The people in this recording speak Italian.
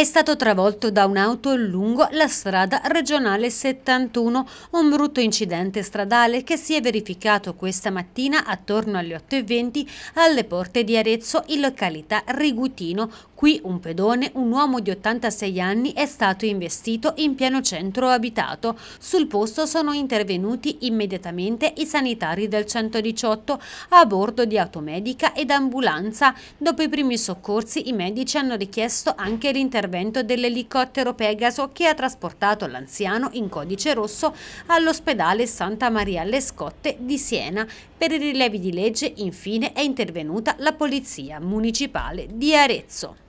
è stato travolto da un'auto lungo la strada regionale 71, un brutto incidente stradale che si è verificato questa mattina attorno alle 8.20 alle porte di Arezzo in località Rigutino. Qui un pedone, un uomo di 86 anni, è stato investito in pieno centro abitato. Sul posto sono intervenuti immediatamente i sanitari del 118 a bordo di automedica ed ambulanza. Dopo i primi soccorsi i medici hanno richiesto anche l'intervento l'intervento dell'elicottero Pegaso che ha trasportato l'anziano in codice rosso all'ospedale Santa Maria alle Scotte di Siena. Per i rilevi di legge infine è intervenuta la Polizia Municipale di Arezzo.